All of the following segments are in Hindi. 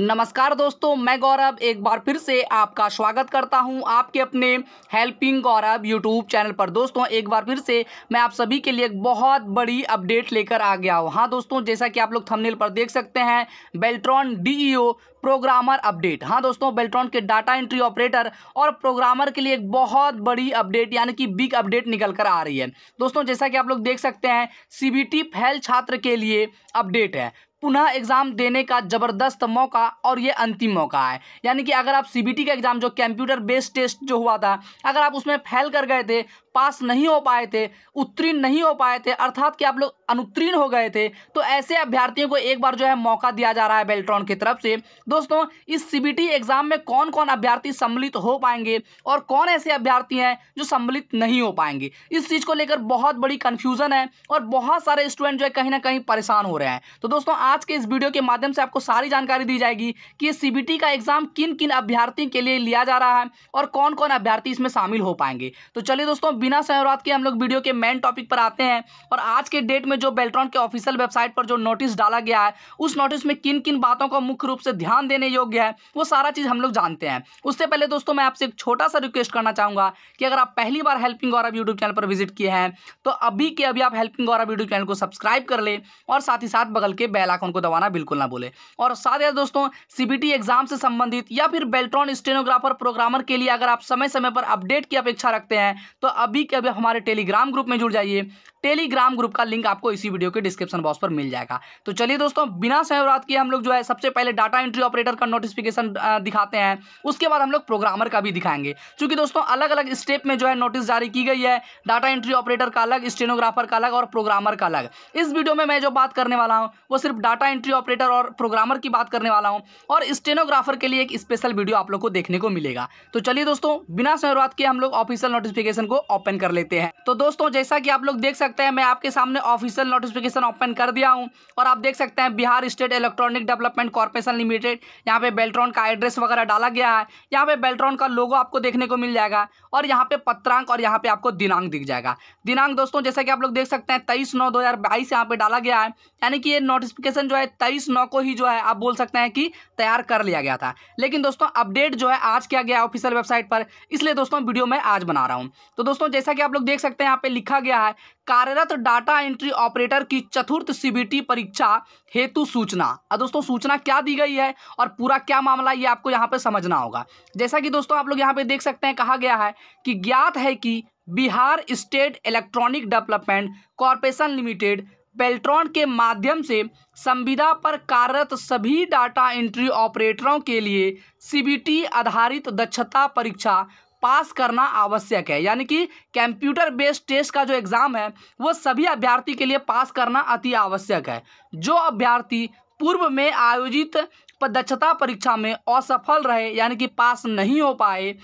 नमस्कार दोस्तों मैं गौरव एक बार फिर से आपका स्वागत करता हूं आपके अपने हेल्पिंग गौरव यूट्यूब चैनल पर दोस्तों एक बार फिर से मैं आप सभी के लिए एक बहुत बड़ी अपडेट लेकर आ गया हूं हाँ दोस्तों जैसा कि आप लोग थंबनेल पर देख सकते हैं बेल्ट्रॉन डीईओ प्रोग्रामर अपडेट हाँ दोस्तों बेल्ट्रॉन के डाटा एंट्री ऑपरेटर और प्रोग्रामर के लिए एक बहुत बड़ी अपडेट यानी कि बिग अपडेट निकल कर आ रही है दोस्तों जैसा कि आप लोग देख सकते हैं सी बी टी फैल छात्र के लिए अपडेट है पुनः एग्ज़ाम देने का ज़बरदस्त मौका और ये अंतिम मौका है यानी कि अगर आप सी का एग्ज़ाम जो कंप्यूटर बेस्ड टेस्ट जो हुआ था अगर आप उसमें फेल कर गए थे पास नहीं हो पाए थे उत्तीर्ण नहीं हो पाए थे अर्थात कि आप लोग अनुत्तीर्ण हो गए थे तो ऐसे अभ्यर्थियों को एक बार जो है मौका दिया जा रहा है बेल्ट्रॉन की तरफ से दोस्तों इस सी एग्जाम में कौन कौन अभ्यर्थी सम्मिलित हो पाएंगे और कौन ऐसे अभ्यर्थी हैं जो सम्मिलित नहीं हो पाएंगे इस चीज़ को लेकर बहुत बड़ी कंफ्यूजन है और बहुत सारे स्टूडेंट जो है कहीं ना कहीं परेशान हो रहे हैं तो दोस्तों आज के इस वीडियो के माध्यम से आपको सारी जानकारी दी जाएगी कि सीबीटी का एग्जाम किन किन अभ्यर्थी के लिए लिया जा रहा है और कौन कौन अभ्यर्थी इसमें शामिल हो पाएंगे तो चलिए दोस्तों बिना बात के हम लोग वीडियो के मेन टॉपिक पर आते हैं और आज के डेट में जो बेल्ट्रॉन के ऑफिशियल वेबसाइट पर जो नोटिस डाला गया है उस नोटिस में किन किन बातों को मुख्य रूप से ध्यान देने योग्य है वो सारा चीज़ हम लोग जानते हैं उससे पहले दोस्तों मैं आपसे एक छोटा सा रिक्वेस्ट करना चाहूँगा कि अगर आप पहली बार हेल्पिंग गौरव यूट्यूब चैनल पर विजिट किए हैं तो अभी के अभी आप हेल्पिंग गौरव यूट्यूब चैनल को सब्सक्राइब कर ले और साथ ही साथ बगल के बेल को दबाना बिल्कुल ना बोले और साथ ही दोस्तों सीबीटी एग्जाम से संबंधित या फिर बेल्ट्रॉन स्टेनोग्राफर प्रोग्रामर के लिए अगर आप समय समय पर अपडेट की अपेक्षा रखते हैं तो अभी के अभी हमारे टेलीग्राम ग्रुप में जुड़ जाइए टेलीग्राम ग्रुप का लिंक आपको इसी वीडियो के डिस्क्रिप्शन बॉक्स पर मिल जाएगा तो चलिए दोस्तों बिना समय बात किए हम लोग जो है सबसे पहले डाटा एंट्री ऑपरेटर का नोटिफिकेशन दिखाते हैं उसके बाद हम लोग प्रोग्रामर का भी दिखाएंगे क्योंकि दोस्तों अलग अलग स्टेप में जो है नोटिस जारी की गई है डाटा एंट्री ऑपरेटर का अलग स्टेनोग्राफर का अलग और प्रोग्रामर का अलग इस वीडियो में मैं जो बात करने वाला हूँ वो सिर्फ डाटा एंट्री ऑपरेटर और प्रोग्रामर की बात करने वाला हूँ और स्टेनोग्राफर के लिए एक स्पेशल वीडियो आप लोग को देखने को मिलेगा तो चलिए दोस्तों बिना समय बात किए हम लोग ऑफिशियल नोटिफिकेशन को ओपन कर लेते हैं तो दोस्तों जैसा कि आप लोग देख सकते सकते हैं मैं आपके सामने ऑफिशियल नोटिफिकेशन ओपन कर दिया हूँ और आप देख सकते हैं Bihar state electronic development corporation limited यहाँ पे बेल्ट्रॉन का एड्रेस वगैरह डाला गया है यहाँ पे बेल्ट्रॉन का लोगो आपको देखने को मिल जाएगा और यहाँ पे पत्रांक और यहाँ पे आपको दिनांक दिख जाएगा दिनांक दोस्तों जैसा कि आप लोग देख सकते हैं तेईस नौ दो यहाँ पे डाला गया है यानी कि ये नोटिफिकेशन जो है तेईस नौ को ही जो है आप बोल सकते हैं कि तैयार कर लिया गया था लेकिन दोस्तों अपडेट जो है आज किया गया ऑफिशियल वेबसाइट पर इसलिए दोस्तों वीडियो मैं आज बना रहा हूँ तो दोस्तों जैसा कि आप लोग देख सकते हैं यहाँ पे लिखा गया है कार्यरत डाटा एंट्री ऑपरेटर की चतुर्थ सीबीटी परीक्षा हेतु सूचना और दोस्तों सूचना क्या दी गई है और पूरा क्या मामला ये आपको यहाँ पे समझना होगा जैसा कि दोस्तों आप लोग यहाँ पे देख सकते हैं कहा गया है कि ज्ञात है कि Bihar state electronic development corporation limited Beltron के माध्यम से संविदा पर कार्यरत सभी डाटा एंट्री ऑपरेटरों के लिए सीबीटी आधारित दक्षता परीक्षा पास करना आवश्यक है यानी कि कंप्यूटर बेस्ड टेस्ट का जो एग्ज़ाम है वो सभी अभ्यर्थी के लिए पास करना अति आवश्यक है जो अभ्यर्थी पूर्व में आयोजित दक्षता परीक्षा में असफल रहे यानी कि पास नहीं हो पाए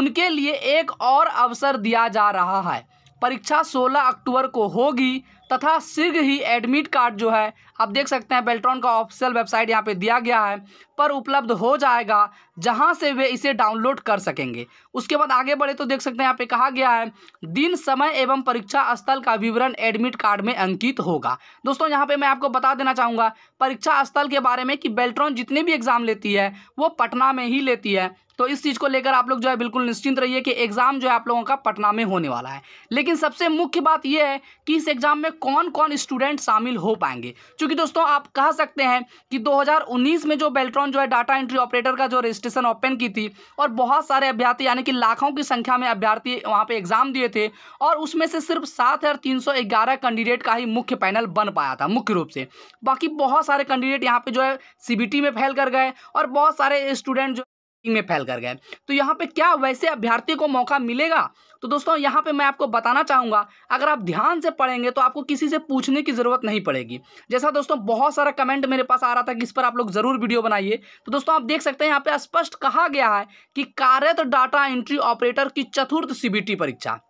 उनके लिए एक और अवसर दिया जा रहा है परीक्षा 16 अक्टूबर को होगी तथा शीघ्र ही एडमिट कार्ड जो है आप देख सकते हैं बेल्ट्रॉन का ऑफिशियल वेबसाइट यहाँ पे दिया गया है पर उपलब्ध हो जाएगा जहाँ से वे इसे डाउनलोड कर सकेंगे उसके बाद आगे बढ़े तो देख सकते हैं यहाँ पे कहा गया है दिन समय एवं परीक्षा स्थल का विवरण एडमिट कार्ड में अंकित होगा दोस्तों यहाँ पे मैं आपको बता देना चाहूँगा परीक्षा स्थल के बारे में कि बेल्ट्रॉन जितने भी एग्ज़ाम लेती है वो पटना में ही लेती है तो इस चीज़ को लेकर आप लोग जो है बिल्कुल निश्चिंत रहिए कि एग्ज़ाम जो है आप लोगों का पटना में होने वाला है लेकिन सबसे मुख्य बात यह है कि इस एग्ज़ाम में कौन कौन स्टूडेंट शामिल हो पाएंगे चूँकि दोस्तों आप कह सकते हैं कि 2019 में जो बेल्ट्रॉन जो है डाटा एंट्री ऑपरेटर का जो रजिस्ट्रेशन ओपन की थी और बहुत सारे अभ्यर्थी यानी कि लाखों की संख्या में अभ्यर्थी वहाँ पर एग्ज़ाम दिए थे और उसमें से सिर्फ सात हज़ार तीन सौ ग्यारह कैंडिडेट का ही मुख्य पैनल बन पाया था मुख्य रूप से बाकी बहुत सारे कैंडिडेट यहाँ पे जो है सीबीटी में फैल कर गए और बहुत सारे स्टूडेंट जो में फैल कर गए तो यहाँ पे क्या वैसे अभ्यर्थी को मौका मिलेगा तो दोस्तों यहाँ पे मैं आपको बताना चाहूँगा अगर आप ध्यान से पढ़ेंगे तो आपको किसी से पूछने की ज़रूरत नहीं पड़ेगी जैसा दोस्तों बहुत सारा कमेंट मेरे पास आ रहा था कि इस पर आप लोग ज़रूर वीडियो बनाइए तो दोस्तों आप देख सकते हैं यहाँ पे स्पष्ट कहा गया है कि कार्यत डाटा एंट्री ऑपरेटर की चतुर्थ सी परीक्षा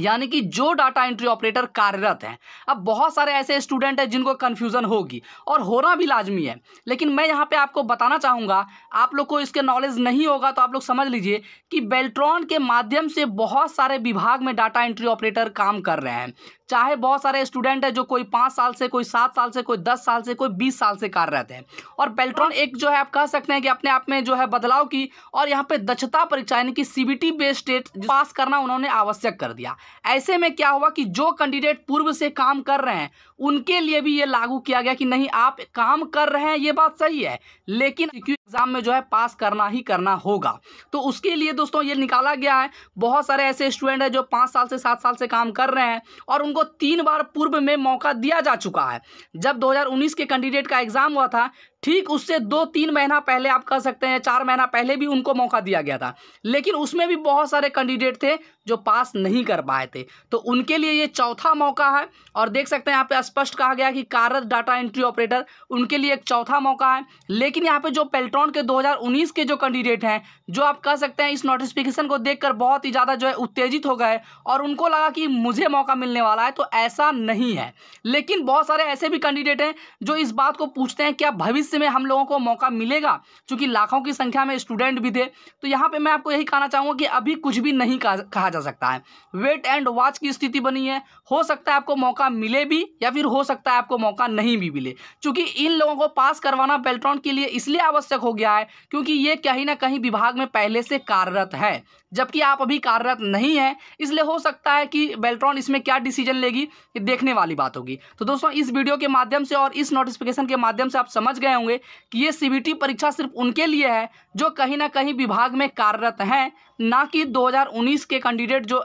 यानी कि जो डाटा एंट्री ऑपरेटर कार्यरत हैं अब बहुत सारे ऐसे स्टूडेंट हैं जिनको कन्फ्यूज़न होगी और होना भी लाजमी है लेकिन मैं यहाँ पे आपको बताना चाहूँगा आप लोग को इसके नॉलेज नहीं होगा तो आप लोग समझ लीजिए कि बेल्ट्रॉन के माध्यम से बहुत सारे विभाग में डाटा एंट्री ऑपरेटर काम कर रहे हैं चाहे बहुत सारे स्टूडेंट हैं जो कोई पाँच साल से कोई सात साल से कोई दस साल से कोई बीस साल से कार्यरत हैं और बेल्ट्रॉन एक जो है आप कह सकते हैं कि अपने आप में जो है बदलाव की और यहाँ पर दक्षता परीक्षा यानी कि C B based TET pass करना उन्होंने आवश्यक कर दिया ऐसे में क्या हुआ कि जो कैंडिडेट पूर्व से काम कर रहे हैं उनके लिए भी ये लागू किया गया कि नहीं आप काम कर रहे हैं ये बात सही है लेकिन एग्ज़ाम में जो है पास करना ही करना होगा तो उसके लिए दोस्तों ये निकाला गया है बहुत सारे ऐसे स्टूडेंट हैं जो पाँच साल से सात साल से काम कर रहे हैं और उनको तीन बार पूर्व में मौका दिया जा चुका है जब दो के कैंडिडेट का एग्ज़ाम हुआ था ठीक उससे दो तीन महीना पहले आप कह सकते हैं चार महीना पहले भी उनको मौका दिया गया था लेकिन उसमें भी बहुत सारे कैंडिडेट थे जो पास नहीं कर पाए थे तो उनके लिए ये चौथा मौका है और देख सकते हैं यहाँ पे स्पष्ट कहा गया कि कारत डाटा एंट्री ऑपरेटर उनके लिए एक चौथा मौका है लेकिन यहाँ पे जो पेल्ट्रॉन के 2019 के जो कैंडिडेट हैं जो आप कह सकते हैं इस नोटिफिकेशन को देखकर बहुत ही ज़्यादा जो है उत्तेजित हो गए और उनको लगा कि मुझे मौका मिलने वाला है तो ऐसा नहीं है लेकिन बहुत सारे ऐसे भी कैंडिडेट हैं जो इस बात को पूछते हैं क्या भविष्य भविष्य में हम लोगों को मौका मिलेगा चूंकि लाखों की संख्या में स्टूडेंट भी थे तो यहाँ पर मैं आपको यही कहना चाहूँगा कि अभी कुछ भी नहीं कहा जा सकता है वेट एंड वॉच की स्थिति बनी है हो सकता है आपको मौका मिले भी या फिर हो सकता है आपको मौका नहीं भी मिले चूँकि इन लोगों को पास करवाना बेल्ट्रॉन के लिए इसलिए आवश्यक हो गया है क्योंकि ये कहीं ना कहीं विभाग में पहले से कार्यरत है जबकि आप अभी कार्यरत नहीं है इसलिए हो सकता है कि बेल्ट्रॉन इसमें क्या डिसीजन लेगी ये देखने वाली बात होगी तो दोस्तों इस वीडियो के माध्यम से और इस नोटिफिकेशन के माध्यम से आप समझ गए होंगे कि ये सीबीटी परीक्षा सिर्फ उनके लिए है जो कहीं ना कहीं विभाग में कार्यरत हैं ना कि 2019 के कैंडिडेट जो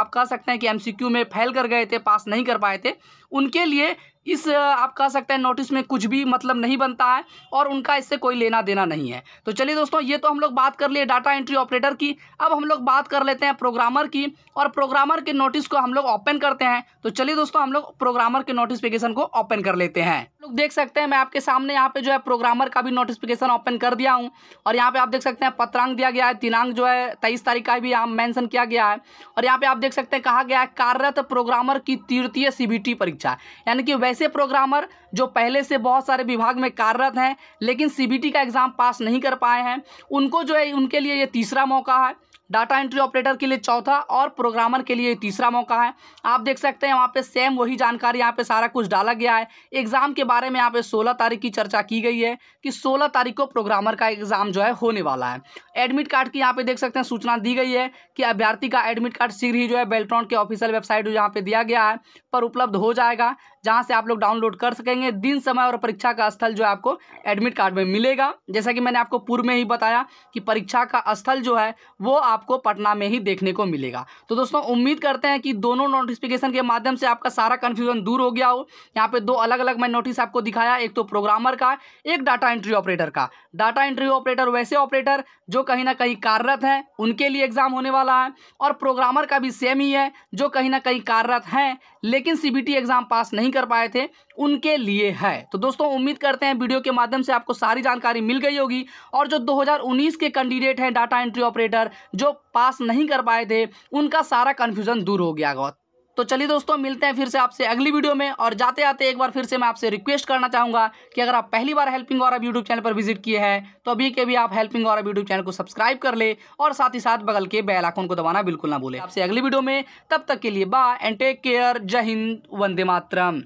आप कह सकते हैं कि एमसीक्यू में फेल कर गए थे पास नहीं कर पाए थे उनके लिए इस आप कह सकते हैं नोटिस में कुछ भी मतलब नहीं बनता है और उनका इससे कोई लेना देना नहीं है तो चलिए दोस्तों ये तो हम लोग बात कर लिए डाटा एंट्री ऑपरेटर की अब हम लोग बात कर लेते हैं प्रोग्रामर की और प्रोग्रामर के नोटिस को हम लोग ओपन करते हैं तो चलिए दोस्तों हम लोग प्रोग्रामर के नोटिफिकेशन को ओपन कर लेते हैं लोग देख सकते हैं मैं आपके सामने यहाँ पे जो है प्रोग्रामर का भी नोटिफिकेशन ओपन कर दिया हूँ और यहाँ पे आप देख सकते हैं पत्रांक दिया गया है दिनांक जो है तेईस तारीख का भी यहाँ मैंसन किया गया है और यहाँ पे आप देख सकते हैं कहा गया है कार्यरत प्रोग्रामर की तृतीय सी परीक्षा यानी कि वैसे ऐसे प्रोग्रामर जो पहले से बहुत सारे विभाग में कार्यरत हैं लेकिन सी का एग्ज़ाम पास नहीं कर पाए हैं उनको जो है उनके लिए ये तीसरा मौका है डाटा एंट्री ऑपरेटर के लिए चौथा और प्रोग्रामर के लिए तीसरा मौका है आप देख सकते हैं वहाँ पे सेम वही जानकारी यहाँ पे सारा कुछ डाला गया है एग्ज़ाम के बारे में यहाँ पे 16 तारीख की चर्चा की गई है कि 16 तारीख को प्रोग्रामर का एग्ज़ाम जो है होने वाला है एडमिट कार्ड की यहाँ पे देख सकते हैं सूचना दी गई है कि अभ्यर्थी का एडमिट कार्ड शीघ्र ही जो है बेल्ट्रॉन के ऑफिशियल वेबसाइट यहाँ पर दिया गया है पर उपलब्ध हो जाएगा जहाँ से आप लोग डाउनलोड कर सकेंगे दिन समय और परीक्षा का स्थल जो है आपको एडमिट कार्ड में मिलेगा जैसा कि मैंने आपको पूर्व में ही बताया कि परीक्षा का स्थल जो है वो आप आपको पटना में ही देखने को मिलेगा तो दोस्तों उम्मीद करते हैं कि दोनों नोटिफिकेशन के माध्यम से आपका सारा कन्फ्यूजन दूर हो गया हो यहाँ पे दो अलग अलग मैं नोटिस आपको दिखाया एक तो प्रोग्रामर का एक डाटा एंट्री ऑपरेटर का डाटा एंट्री ऑपरेटर वैसे ऑपरेटर जो कहीं ना कहीं कार्यरत हैं उनके लिए एग्जाम होने वाला है और प्रोग्रामर का भी सेम ही है जो कहीं ना कहीं कार्यरत हैं लेकिन सीबीटी एग्जाम पास नहीं कर पाए थे उनके लिए है तो दोस्तों उम्मीद करते हैं वीडियो के माध्यम से आपको सारी जानकारी मिल गई होगी और जो 2019 के कैंडिडेट हैं डाटा एंट्री ऑपरेटर जो पास नहीं कर पाए थे उनका सारा कन्फ्यूजन दूर हो गया तो चलिए दोस्तों मिलते हैं फिर से आपसे अगली वीडियो में और जाते आते एक बार फिर से मैं आपसे रिक्वेस्ट करना चाहूँगा कि अगर आप पहली बार हेल्पिंग और यूट्यूब चैनल पर विजिट किए हैं तो अभी के भी आप हेल्पिंग और यूट्यूब चैनल को सब्सक्राइब कर ले और साथ ही साथ बगल के बेल को दबाना बिल्कुल ना भूलें आपसे अगली वीडियो में तब तक के लिए बाय एंड टेक केयर जय हिंद वंदे मातरम